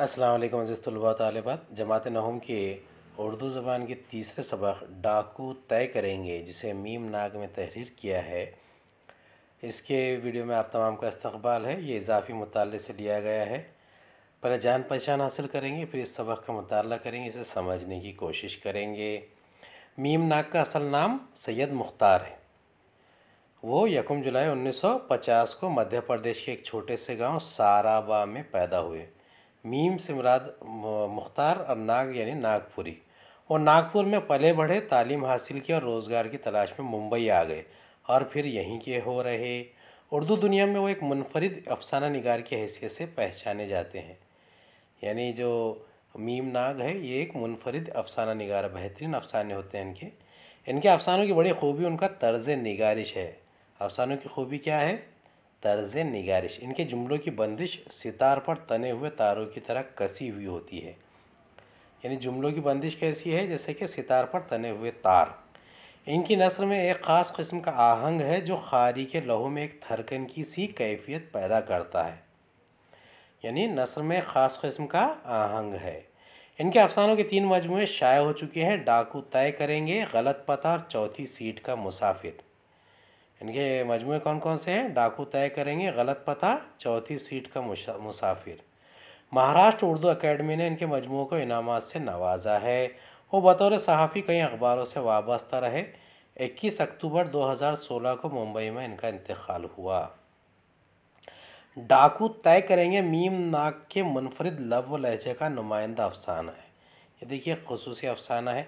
अस्सलाम अज़ीज़ तलबा जमात नहम के उर्दू ज़बान के तीसरे सबक डाकू तय करेंगे जिसे मीम नाग में तहरीर किया है इसके वीडियो में आप तमाम का इस्तबाल है ये इजाफी मुताल से लिया गया है पहले जान पहचान हासिल करेंगे फिर इस सबक का मुताल करेंगे इसे समझने की कोशिश करेंगे मीम नाग का असल नाम सैयद मुख्तार है वो यकम जुलाई 1950 को मध्य प्रदेश के एक छोटे से गांव साराबा में पैदा हुए मीम से मुराद मुख्तार और नाग यानी नागपुरी वो नागपुर में पले बढ़े तालीम हासिल की और रोज़गार की तलाश में मुंबई आ गए और फिर यहीं के हो रहे उर्दू दुनिया में वो एक मुनफरद अफसाना निगार की हैसियत से पहचाने जाते हैं यानी जो मीम नाग है ये एक मुनफरद अफसाना निगार बेहतरीन अफसाने होते हैं इनके इनके अफसानों की बड़ी खूबी उनका तर्ज निगारिश है अफसानों की खूबी क्या है तर्ज निगारिश इनके जुमलों की बंदिश सितार पर तने हुए तारों की तरह कसी हुई होती है यानी जुमलों की बंदिश कैसी है जैसे कि सितार पर तने हुए तार इनकी नसर में एक ख़ास किस्म का आहंग है जो खारी के लहू में एक थरकन की सी कैफियत पैदा करता है यानी नसर में ख़ास किस्म का आहंग है इनके अफसानों के तीन मजमू शाये हो चुके हैं डाकू तय करेंगे गलत पता और चौथी सीट का मुसाफिर इनके मजमू कौन कौन से हैं डाकू तय करेंगे गलत पता चौथी सीट का मुसाफिर महाराष्ट्र उर्दू अकेडमी ने इनके मजमू को इनाम से नवाजा है वो बतौर सहाफ़ी कई अखबारों से वाबस्ता रहे 21 अक्टूबर 2016 को मुंबई में इनका इंतकाल हुआ डाकू तय करेंगे मीम नाक के मुनफरद लव लहजे का नुमाइंदा अफसाना है ये देखिए खसूस अफसाना है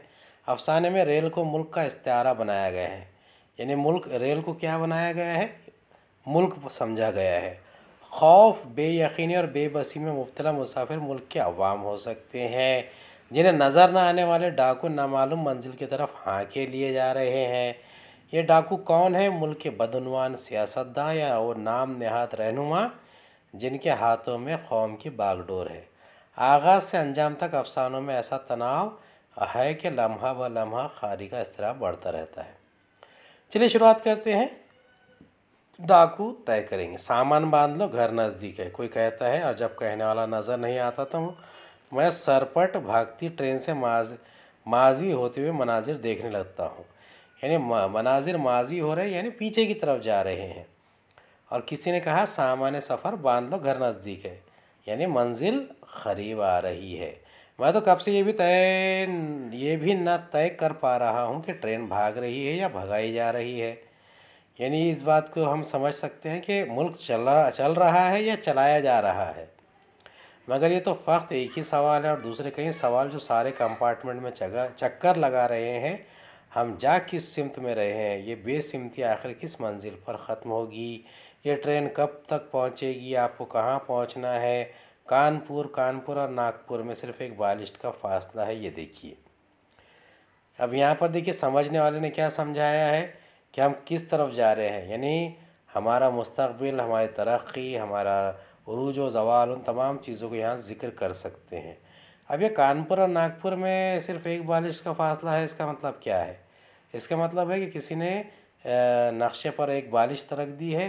अफसाने में रेल को मुल्क का इस्तारा बनाया गया है यानी मुल्क रेल को क्या बनाया गया है मुल्क समझा गया है खौफ बेयकीनी और बेबसी में मुबतला मुसाफिर मुल्क के अवाम हो सकते हैं जिन्हें नज़र ना आने वाले डाकू नामालूम मंजिल की तरफ हाँके लिए जा रहे हैं ये डाकू कौन है मुल्क के बदनवान सियासतदान या वो नाम नहात रहनुमा जिनके हाथों में कौम की बागडोर है आगाज़ से अंजाम तक अफसानों में ऐसा तनाव है कि लम्हा ब लम्हा खारी का इसतरा बढ़ता रहता है चलिए शुरुआत करते हैं डाकू तय करेंगे सामान बांध लो घर नज़दीक है कोई कहता है और जब कहने वाला नज़र नहीं आता तो मैं सरपट भागती ट्रेन से माज माजी होते हुए मनाजिर देखने लगता हूँ यानी मनाजिर माजी हो रहे यानी पीछे की तरफ जा रहे हैं और किसी ने कहा सामान्य सफ़र बांध लो घर नज़दीक है यानी मंजिल करीब आ रही है मैं तो कब से ये भी तय ये भी ना तय कर पा रहा हूँ कि ट्रेन भाग रही है या भगाई जा रही है यानी इस बात को हम समझ सकते हैं कि मुल्क चला चल रहा है या चलाया जा रहा है मगर ये तो फ़क्त एक ही सवाल है और दूसरे कई सवाल जो सारे कंपार्टमेंट में चगर चक्कर लगा रहे हैं हम जा किस सिमत में रहे हैं ये बेसिमती आखिर किस मंजिल पर ख़त्म होगी ये ट्रेन कब तक पहुँचेगी आपको कहाँ पहुँचना है कानपुर कानपुर और नागपुर में सिर्फ एक बालिश का फासला है ये देखिए अब यहाँ पर देखिए समझने वाले ने क्या समझाया है कि हम किस तरफ जा रहे हैं यानी हमारा मुस्तबिल हमारी तरक्की हमारा रूज व जवाल उन तमाम चीज़ों को यहाँ ज़िक्र कर सकते हैं अब ये कानपुर और नागपुर में सिर्फ एक बालिश का फासला है इसका मतलब क्या है इसका मतलब है कि किसी ने नक्शे पर एक बालिश तरक दी है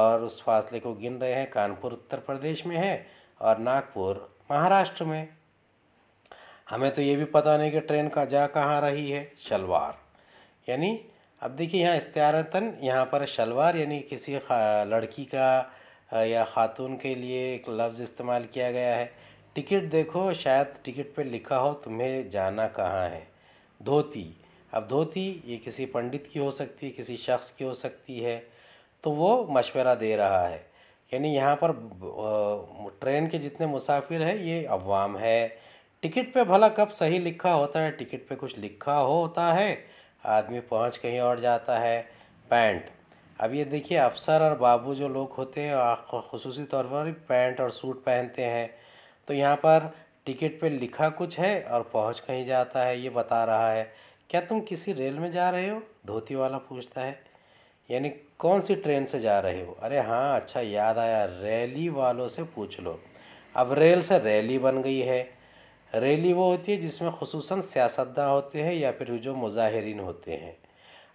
और उस फासले को गिन रहे हैं कानपुर उत्तर प्रदेश में है और नागपुर महाराष्ट्र में हमें तो ये भी पता नहीं कि ट्रेन का जा कहाँ रही है शलवार यानी अब देखिए यहाँ इस्तारतन यहाँ पर शलवार यानी किसी लड़की का या ख़ातून के लिए एक लफ्ज़ इस्तेमाल किया गया है टिकट देखो शायद टिकट पे लिखा हो तुम्हें जाना कहाँ है धोती अब धोती ये किसी पंडित की हो सकती है किसी शख्स की हो सकती है तो वो मशवरा दे रहा है यानी यहाँ पर ट्रेन के जितने मुसाफिर है ये अवाम है टिकट पे भला कब सही लिखा होता है टिकट पे कुछ लिखा होता है आदमी पहुँच कहीं और जाता है पैंट अब ये देखिए अफसर और बाबू जो लोग होते हैं खसूसी तौर पर पैंट और सूट पहनते हैं तो यहाँ पर टिकट पे लिखा कुछ है और पहुँच कहीं जाता है ये बता रहा है क्या तुम किसी रेल में जा रहे हो धोती वाला पूछता है यानी कौन सी ट्रेन से जा रहे हो अरे हाँ अच्छा याद आया रैली वालों से पूछ लो अब रेल से रैली बन गई है रैली वो होती है जिसमें खसूस सियासतदान होते हैं या फिर जो मुजाहरीन होते हैं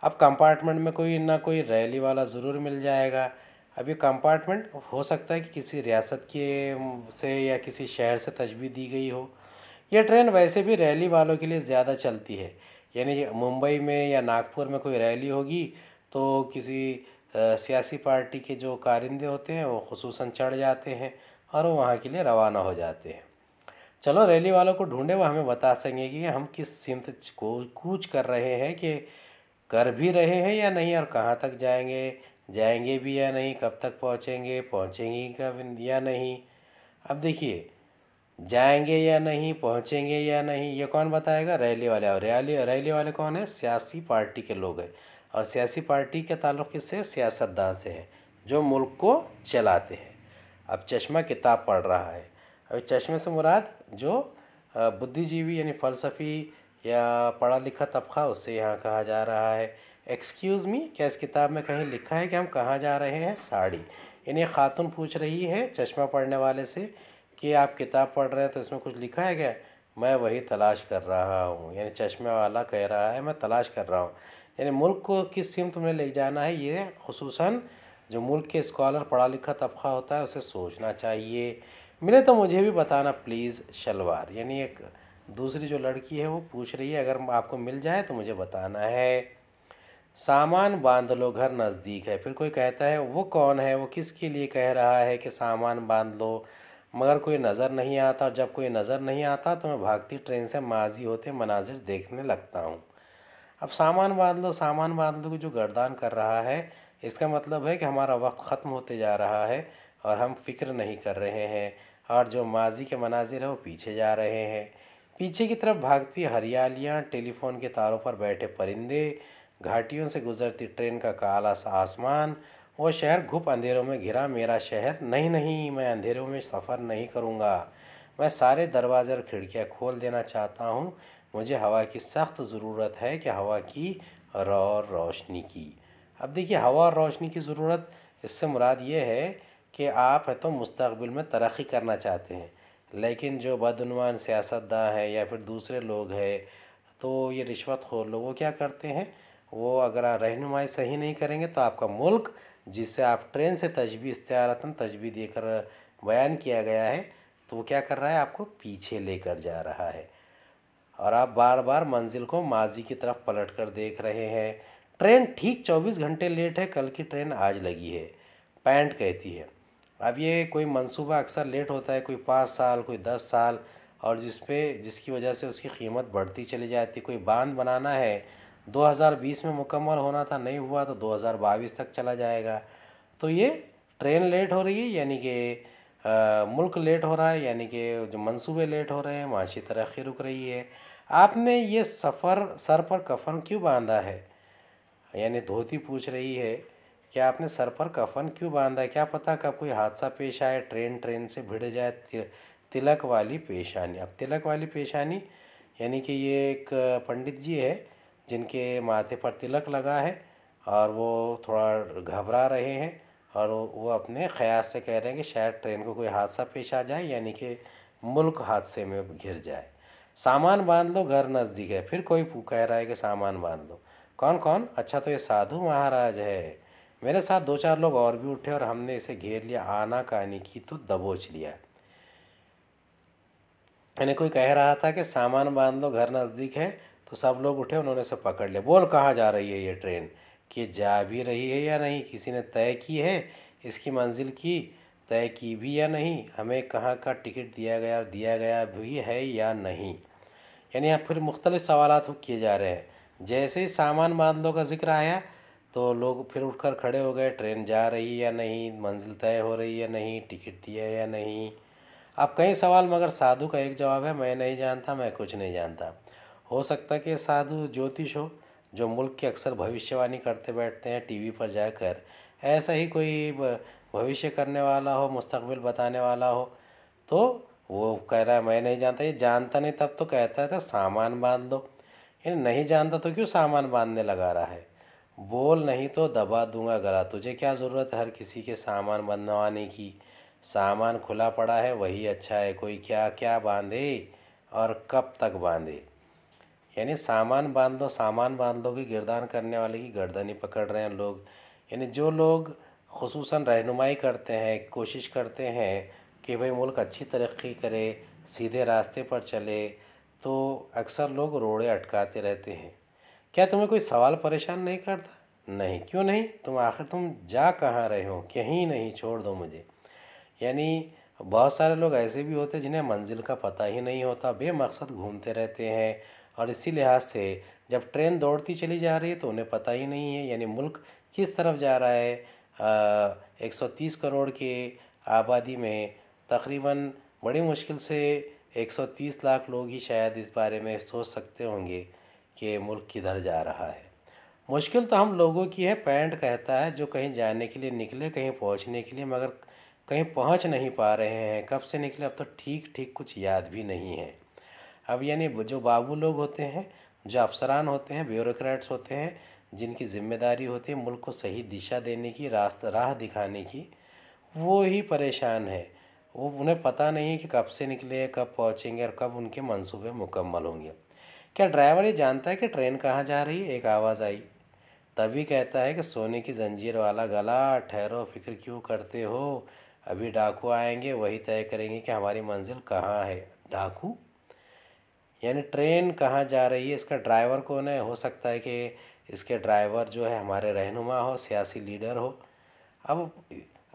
अब कंपार्टमेंट में कोई ना कोई रैली वाला ज़रूर मिल जाएगा अब ये कंपार्टमेंट हो सकता है कि किसी रियासत के से या किसी शहर से तजवी दी गई हो यह ट्रेन वैसे भी रैली वालों के लिए ज़्यादा चलती है यानी मुंबई में या नागपुर में कोई रैली होगी तो किसी सियासी पार्टी के जो कारिंदे होते हैं वो खसूस चढ़ जाते हैं और वो वहाँ के लिए रवाना हो जाते हैं चलो रैली वालों को ढूंढे वो हमें बता सकेंगे कि हम किस सिमत को कूच कर रहे हैं कि कर भी रहे हैं या नहीं और कहाँ तक जाएंगे जाएंगे भी या नहीं कब तक पहुँचेंगे पहुँचेंगे कब या नहीं अब देखिए जाएंगे या नहीं पहुँचेंगे या नहीं ये कौन बताएगा रैली वाले और रैली रैली वाले कौन है सियासी पार्टी के लोग हैं और सियासी पार्टी के ताल्लुक किससे सियासतदान से है जो मुल्क को चलाते हैं अब चश्मा किताब पढ़ रहा है अब चश्मे से मुराद जो बुद्धिजीवी यानी फ़लसफ़ी या पढ़ा लिखा तबका उससे यहाँ कहा जा रहा है एक्सक्यूज़ मी क्या इस किताब में कहीं लिखा है कि हम कहाँ जा रहे हैं साड़ी यानी ख़ातून पूछ रही है चश्मा पढ़ने वाले से कि आप किताब पढ़ रहे हैं तो इसमें कुछ लिखा है क्या मैं वही तलाश कर रहा हूँ यानी चश्मे वाला कह रहा है मैं तलाश कर रहा हूँ यानी मुल्क को किस सिमत में ले जाना है ये खसूस जो मुल्क के स्कॉलर पढ़ा लिखा तबका होता है उसे सोचना चाहिए मिले तो मुझे भी बताना प्लीज़ शलवार यानी एक दूसरी जो लड़की है वो पूछ रही है अगर आपको मिल जाए तो मुझे बताना है सामान बांध लो घर नज़दीक है फिर कोई कहता है वो कौन है वो किसके लिए कह रहा है कि सामान बांध लो मगर कोई नज़र नहीं आता और जब कोई नज़र नहीं आता तो मैं भागती ट्रेन से माजी होते मनाजिर देखने लगता हूँ अब सामान बांध सामान बांध को जो गर्दान कर रहा है इसका मतलब है कि हमारा वक्त ख़त्म होते जा रहा है और हम फिक्र नहीं कर रहे हैं और जो माजी के मनाजिर है वो पीछे जा रहे हैं पीछे की तरफ भागती हरियालियाँ टेलीफोन के तारों पर बैठे परिंदे घाटियों से गुजरती ट्रेन का काला सा आसमान वो शहर घुप अंधेरों में घिरा मेरा शहर नहीं नहीं मैं अंधेरों में सफ़र नहीं करूँगा मैं सारे दरवाजे और खिड़कियाँ खोल देना चाहता हूँ मुझे हवा की सख्त ज़रूरत है कि हवा की और रोशनी की अब देखिए हवा और रोशनी की ज़रूरत इससे मुराद ये है कि आप है तो मुस्तबिल में तरक्की करना चाहते हैं लेकिन जो बदनवान सियासतदान हैं या फिर दूसरे लोग हैं तो ये रिश्वत खोर लोग क्या करते हैं वो अगर रहनुमाई सही नहीं करेंगे तो आपका मुल्क जिसे आप ट्रेन से तजबी इस्तारता तजबी देकर बयान किया गया है तो वो क्या कर रहा है आपको पीछे लेकर जा रहा है और आप बार बार मंजिल को माजी की तरफ पलट कर देख रहे हैं ट्रेन ठीक चौबीस घंटे लेट है कल की ट्रेन आज लगी है पैंट कहती है अब ये कोई मंसूबा अक्सर लेट होता है कोई पाँच साल कोई दस साल और जिस पे जिसकी वजह से उसकी कीमत बढ़ती चली जाती कोई बांध बनाना है 2020 में मुकम्मल होना था नहीं हुआ तो 2022 तक चला जाएगा तो ये ट्रेन लेट हो रही है यानी कि मुल्क लेट हो रहा है यानी कि जो मंसूबे लेट हो रहे हैं माशी तरक्की रुक रही है आपने ये सफ़र सर पर कफन क्यों बांधा है यानी धोती पूछ रही है कि आपने सर पर कफन क्यों बांधा है क्या पता कब कोई हादसा पेश आए ट्रेन ट्रेन से भिड़ जाए तिलक वाली पेशानी अब तिलक वाली पेशानी यानी कि ये एक पंडित जी है जिनके माथे पर तिलक लगा है और वो थोड़ा घबरा रहे हैं और वो अपने ख्याल से कह रहे हैं कि शायद ट्रेन को कोई हादसा पेश आ जाए यानी कि मुल्क हादसे में घिर जाए सामान बांध लो घर नज़दीक है फिर कोई कह रहा है कि सामान बांध लो कौन कौन अच्छा तो ये साधु महाराज है मेरे साथ दो चार लोग और भी उठे और हमने इसे घेर लिया आना कहानी की तो दबोच लिया यानी कोई कह रहा था कि सामान बांध लो घर नज़दीक है तो सब लोग उठे उन्होंने इसे पकड़ लिया बोल कहाँ जा रही है ये ट्रेन कि जा भी रही है या नहीं किसी ने तय की है इसकी मंजिल की तय की भी या नहीं हमें कहाँ का टिकट दिया गया और दिया गया भी है या नहीं यानी यहाँ फिर मुख्तलि सवाल किए जा रहे हैं जैसे ही सामान बांधलों का जिक्र आया तो लोग फिर उठकर खड़े हो गए ट्रेन जा रही या नहीं मंजिल तय हो रही या नहीं टिकट दिया या नहीं अब कई सवाल मगर साधु का एक जवाब है मैं नहीं जानता मैं कुछ नहीं जानता हो सकता कि साधु ज्योतिष हो जो मुल्क की अक्सर भविष्यवाणी करते बैठते हैं टीवी पर जाकर ऐसा ही कोई भविष्य करने वाला हो मुस्तकबिल बताने वाला हो तो वो कह रहा है मैं नहीं जानता ये जानता नहीं तब तो कहता था तो सामान बांध दो ये नहीं जानता तो क्यों सामान बांधने लगा रहा है बोल नहीं तो दबा दूंगा गला तुझे क्या ज़रूरत हर किसी के सामान बंधवाने की सामान खुला पड़ा है वही अच्छा है कोई क्या क्या बांधे और कब तक बांधे यानी सामान बांध लो सामान बांध लो की गिरदान करने वाले की गर्दन ही पकड़ रहे हैं लोग यानी जो लोग खसूस रहनुमाई करते हैं कोशिश करते हैं कि भाई मुल्क अच्छी तरक्की करे सीधे रास्ते पर चले तो अक्सर लोग रोड़े अटकाते रहते हैं क्या तुम्हें कोई सवाल परेशान नहीं करता नहीं क्यों नहीं तुम आखिर तुम जा कहाँ रहे हो कहीं नहीं छोड़ दो मुझे यानी बहुत सारे लोग ऐसे भी होते जिन्हें मंजिल का पता ही नहीं होता बेमकसद घूमते रहते हैं और इसी लिहाज से जब ट्रेन दौड़ती चली जा रही है तो उन्हें पता ही नहीं है यानी मुल्क किस तरफ जा रहा है एक सौ तीस करोड़ के आबादी में तकरीबन बड़ी मुश्किल से एक सौ तीस लाख लोग ही शायद इस बारे में सोच सकते होंगे कि मुल्क किधर जा रहा है मुश्किल तो हम लोगों की है पैंट कहता है जो कहीं जाने के लिए निकले कहीं पहुंचने के लिए मगर कहीं पहुंच नहीं पा रहे हैं कब से निकले अब तो ठीक ठीक कुछ याद भी नहीं है अब यानी जो बाबू लोग होते हैं जो अफसरान होते हैं ब्यूरोक्रेट्स होते हैं जिनकी जिम्मेदारी होती है मुल्क को सही दिशा देने की रास्ता राह दिखाने की वो ही परेशान है वो उन्हें पता नहीं है कि कब से निकले कब पहुँचेंगे और कब उनके मंसूबे मुकम्मल होंगे क्या ड्राइवर ये जानता है कि ट्रेन कहाँ जा रही है एक आवाज़ आई तभी कहता है कि सोने की जंजीर वाला गला ठहरो फिक्र क्यों करते हो अभी डाकू आएंगे वही तय करेंगे कि हमारी मंजिल कहाँ है डाकू यानी ट्रेन कहाँ जा रही है इसका ड्राइवर कौन है हो सकता है कि इसके ड्राइवर जो है हमारे रहनुमा हो सियासी लीडर हो अब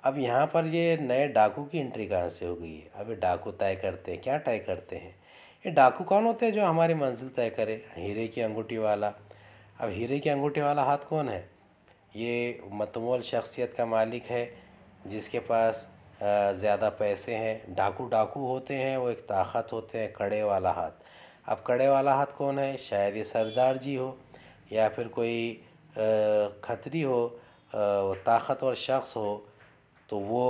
अब यहाँ पर ये नए डाकू की एंट्री कहाँ से हो गई है अब ये डाकू तय करते हैं क्या तय करते हैं ये डाकू कौन होते हैं जो हमारी मंजिल तय करे हीरे की अंगूठी वाला अब हीरे की अंगूठी वाला हाथ कौन है ये मतमोल शख्सियत का मालिक है जिसके पास ज़्यादा पैसे हैं डाकू डाकू होते हैं वो एक ताकत होते हैं कड़े वाला हाथ अब कड़े वाला हाथ कौन है शायद ये सरदार जी हो या फिर कोई खतरी हो ताकतवर शख्स हो तो वो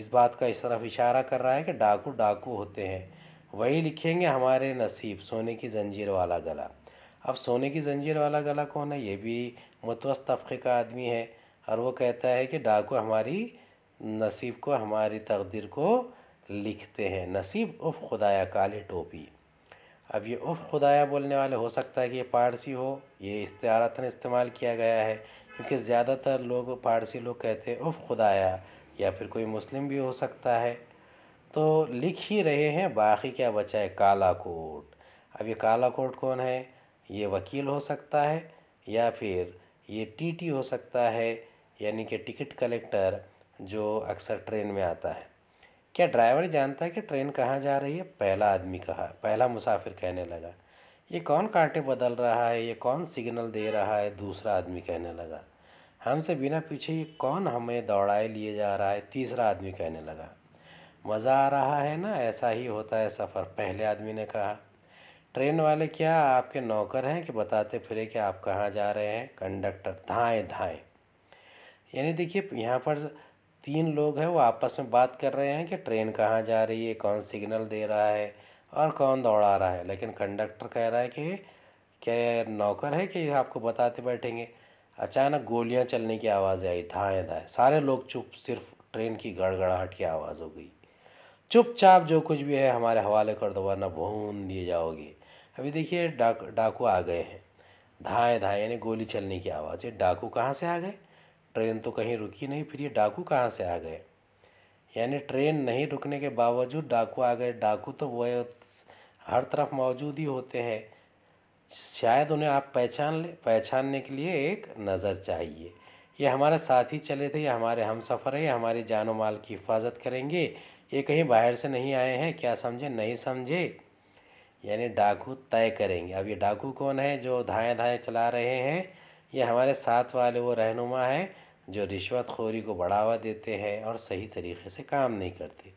इस बात का इस तरफ इशारा कर रहा है कि डाकू डाकू होते हैं वही लिखेंगे हमारे नसीब सोने की जंजीर वाला गला अब सोने की जंजीर वाला गला कौन है ये भी मतवस तबके का आदमी है और वो कहता है कि डाकू हमारी नसीब को हमारी तकदीर को लिखते हैं नसीब उफ खुदाया काले टोपी अब ये उफ़ खुदाया बोलने वाले हो सकता है कि ये पारसी हो ये इस्तारतन इस्तेमाल किया गया है क्योंकि ज़्यादातर लोग पारसी लोग कहते हैं उफ़ खुदाया या फिर कोई मुस्लिम भी हो सकता है तो लिख ही रहे हैं बाकी क्या बचा है काला कोट अब ये काला कोट कौन है ये वकील हो सकता है या फिर ये टीटी हो सकता है यानी कि टिकट कलेक्टर जो अक्सर ट्रेन में आता है क्या ड्राइवर जानता है कि ट्रेन कहाँ जा रही है पहला आदमी कहा पहला मुसाफिर कहने लगा ये कौन कांटे बदल रहा है ये कौन सिग्नल दे रहा है दूसरा आदमी कहने लगा हमसे बिना पीछे ये कौन हमें दौड़ाए लिए जा रहा है तीसरा आदमी कहने लगा मज़ा आ रहा है ना ऐसा ही होता है सफ़र पहले आदमी ने कहा ट्रेन वाले क्या आपके नौकर हैं कि बताते फिरे कि आप कहाँ जा रहे हैं कंडक्टर धाएँ धाएँ यानी देखिए यहाँ पर तीन लोग हैं वो आपस में बात कर रहे हैं कि ट्रेन कहाँ जा रही है कौन सिग्नल दे रहा है और कौन दौड़ा रहा है लेकिन कंडक्टर कह रहा है कि क्या नौकर है कि आपको बताते बैठेंगे अचानक गोलियां चलने की आवाज़ आई धाएँ धाएँ सारे लोग चुप सिर्फ ट्रेन की गड़गड़ाहट की आवाज़ हो गई चुपचाप जो कुछ भी है हमारे हवाले कर दो वरना भून दिए जाओगे अभी देखिए डाक डाकू आ गए हैं धाएँ धाएँ यानी गोली चलने की आवाज़ है डाकू कहाँ से आ गए ट्रेन तो कहीं रुकी नहीं फिर ये डाकू कहाँ से आ गए यानी ट्रेन नहीं रुकने के बावजूद डाकू आ गए डाकू तो वह हर तरफ मौजूद ही होते हैं शायद उन्हें आप पहचान ले पहचानने के लिए एक नज़र चाहिए ये हमारे साथ ही चले थे ये हमारे हम सफ़र है ये हमारे जान माल की हिफाजत करेंगे ये कहीं बाहर से नहीं आए हैं क्या समझे नहीं समझे यानी डाकू तय करेंगे अब ये डाकू कौन है जो धाएँ धाएँ चला रहे हैं ये हमारे साथ वाले वो रहनुमा हैं जो रिश्वत खोरी को बढ़ावा देते हैं और सही तरीके से काम नहीं करते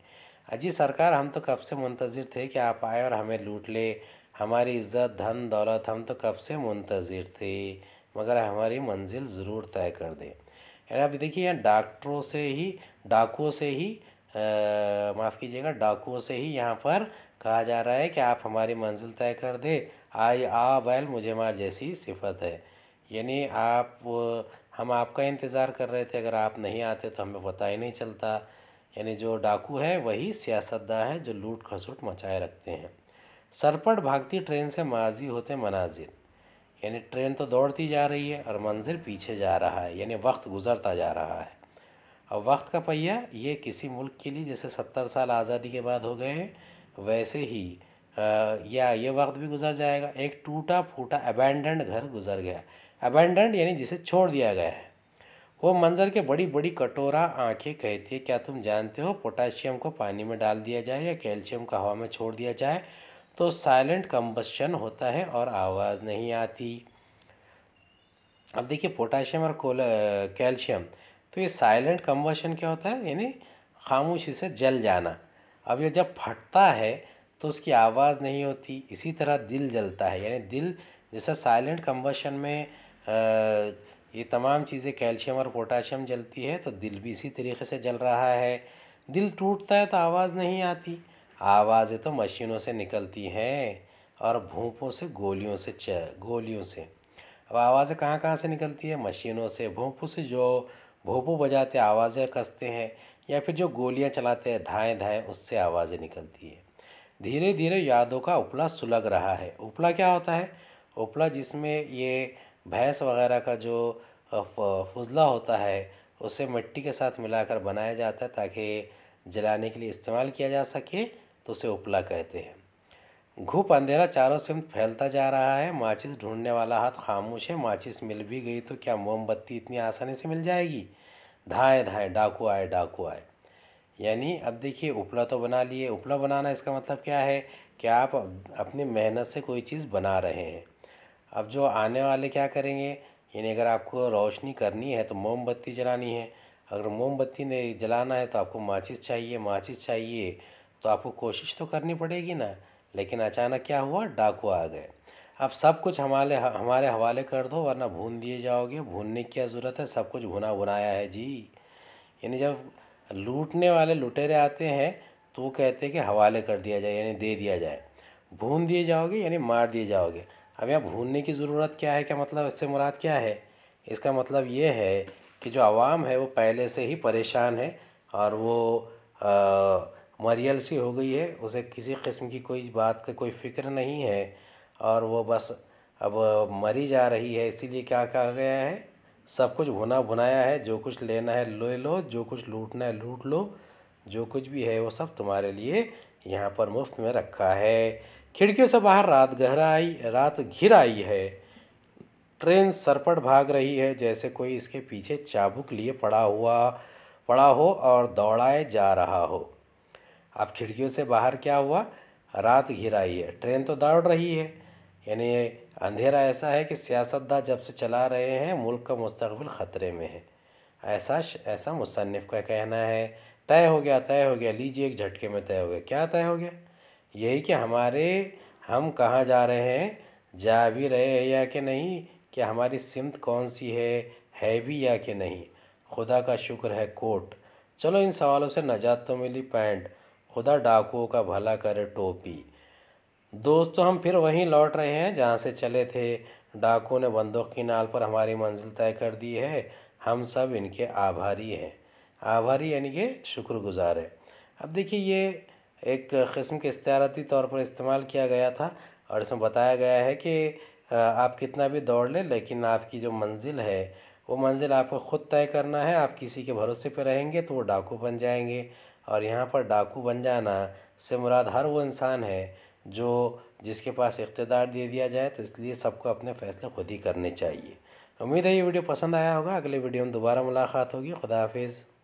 अजी सरकार हम तो कब से मुंतज़र थे कि आप आए और हमें लूट ले हमारी इज्जत धन दौलत हम तो कब से मुंतज़र थे मगर हमारी मंजिल ज़रूर तय कर दें यानी अभी देखिए यहाँ डॉक्टरों से ही डाकुओं से ही माफ़ कीजिएगा डाकुओं से ही यहाँ पर कहा जा रहा है कि आप हमारी मंजिल तय कर दे आई आ बैल मुझे मार जैसी सिफत है यानी आप हम आपका इंतज़ार कर रहे थे अगर आप नहीं आते तो हमें पता ही नहीं चलता यानी जो डाकू है वही सियासतदा है जो लूट खसूट मचाए रखते हैं सरपट भागती ट्रेन से माजी होते मनाजिर यानी ट्रेन तो दौड़ती जा रही है और मंजिर पीछे जा रहा है यानी वक्त गुजरता जा रहा है और वक्त का पहिया ये किसी मुल्क के लिए जैसे सत्तर साल आज़ादी के बाद हो गए हैं वैसे ही आ, या ये वक्त भी गुजर जाएगा एक टूटा फूटा अबैंडन घर गुजर गया अबेंडेंट यानी जिसे छोड़ दिया गया है वो मंजर के बड़ी बड़ी कटोरा आंखें कहती है क्या तुम जानते हो पोटाशियम को पानी में डाल दिया जाए या कैल्शियम को हवा में छोड़ दिया जाए तो साइलेंट कंबस्शन होता है और आवाज़ नहीं आती अब देखिए पोटाशियम और कोल कैल्शियम तो ये साइलेंट कम्बशन क्या होता है यानी खामोशी से जल जाना अब ये जब फटता है तो उसकी आवाज़ नहीं होती इसी तरह दिल जलता है यानी दिल जैसा साइलेंट कम्बशन में ये तमाम चीज़ें कैल्शियम और पोटाशियम जलती है तो दिल भी इसी तरीके से जल रहा है दिल टूटता है तो आवाज़ नहीं आती आवाज़ें तो मशीनों से निकलती हैं और भूपों से गोलियों से गोलियों से अब आवाज़ें कहाँ कहाँ से निकलती है मशीनों से भूपों से जो भोपू बजाते आवाज़ें कसते हैं या फिर जो गोलियाँ चलाते हैं धाएँ धाएँ उससे आवाज़ें निकलती है धीरे धीरे यादों का उपला सुलग रहा है उपला क्या होता है उपला जिसमें ये भैंस वगैरह का जो फजला होता है उसे मिट्टी के साथ मिलाकर बनाया जाता है ताकि जलाने के लिए इस्तेमाल किया जा सके तो उसे उपला कहते हैं घूप अंधेरा चारों सिमत फैलता जा रहा है माचिस ढूंढने वाला हाथ खामोश है माचिस मिल भी गई तो क्या मोमबत्ती इतनी आसानी से मिल जाएगी धाए धाए डाकू आए डाकू आए यानी अब देखिए उपला तो बना लिए उपला बनाना इसका मतलब क्या है कि आप अपनी मेहनत से कोई चीज़ बना रहे हैं अब जो आने वाले क्या करेंगे यानी अगर आपको रोशनी करनी है तो मोमबत्ती जलानी है अगर मोमबत्ती ने जलाना है तो आपको माचिस चाहिए माचिस चाहिए तो आपको कोशिश तो करनी पड़ेगी ना लेकिन अचानक क्या हुआ डाकू आ गए अब सब कुछ हमारे हमारे हवाले कर दो वरना भून दिए जाओगे भूनने की क्या ज़रूरत है सब कुछ भुना भुनाया है जी यानी जब लूटने वाले लुटेरे आते हैं तो वो कहते हैं कि हवाले कर दिया जाए यानी दे दिया जाए भून दिए जाओगे यानी मार दिए जाओगे अब यहाँ भूनने की ज़रूरत क्या है क्या मतलब इससे मुराद क्या है इसका मतलब ये है कि जो आवाम है वो पहले से ही परेशान है और वो मरियल सी हो गई है उसे किसी किस्म की कोई बात का कोई फ़िक्र नहीं है और वो बस अब मरी जा रही है इसीलिए क्या कहा गया है सब कुछ भुना भुनाया है जो कुछ लेना है ले लो जो कुछ लूटना है लूट लो जो कुछ भी है वो सब तुम्हारे लिए यहाँ पर मुफ्त में रखा है खिड़कियों से बाहर रात गहरा आई रात घिर आई है ट्रेन सरपट भाग रही है जैसे कोई इसके पीछे चाबुक लिए पड़ा हुआ पड़ा हो और दौड़ाए जा रहा हो अब खिड़कियों से बाहर क्या हुआ रात घिर आई है ट्रेन तो दौड़ रही है यानी अंधेरा ऐसा है कि सियासतदान जब से चला रहे हैं मुल्क का मुस्तबिल ख़तरे में है ऐसा ऐसा मुसनफ़ का कहना है तय हो गया तय हो गया लीजिए एक झटके में तय हो गया क्या तय हो गया यही कि हमारे हम कहाँ जा रहे हैं जा भी रहे हैं या कि नहीं कि हमारी सिमत कौन सी है है भी या कि नहीं खुदा का शुक्र है कोट चलो इन सवालों से नजात तो मिली पैंट खुदा डाकुओं का भला करे टोपी दोस्तों हम फिर वहीं लौट रहे हैं जहाँ से चले थे डाकुओं ने बंदूक की नाल पर हमारी मंजिल तय कर दी है हम सब इनके आभारी हैं आभारी यानी कि शुक्रगुजार है अब देखिए ये एक क़स्म के इस्तारती तौर पर इस्तेमाल किया गया था और इसमें बताया गया है कि आप कितना भी दौड़ लें लेकिन आपकी जो मंजिल है वो मंजिल आपको ख़ुद तय करना है आप किसी के भरोसे पर रहेंगे तो वो डाकू बन जाएंगे और यहाँ पर डाकू बन जाना से मुराद हर वो इंसान है जो जिसके पास इकतदार दे दिया जाए तो इसलिए सबको अपने फैसले खुद ही करने चाहिए उम्मीद है ये वीडियो पसंद आया होगा अगले वीडियो में दोबारा मुलाकात होगी खुदा हाफिज़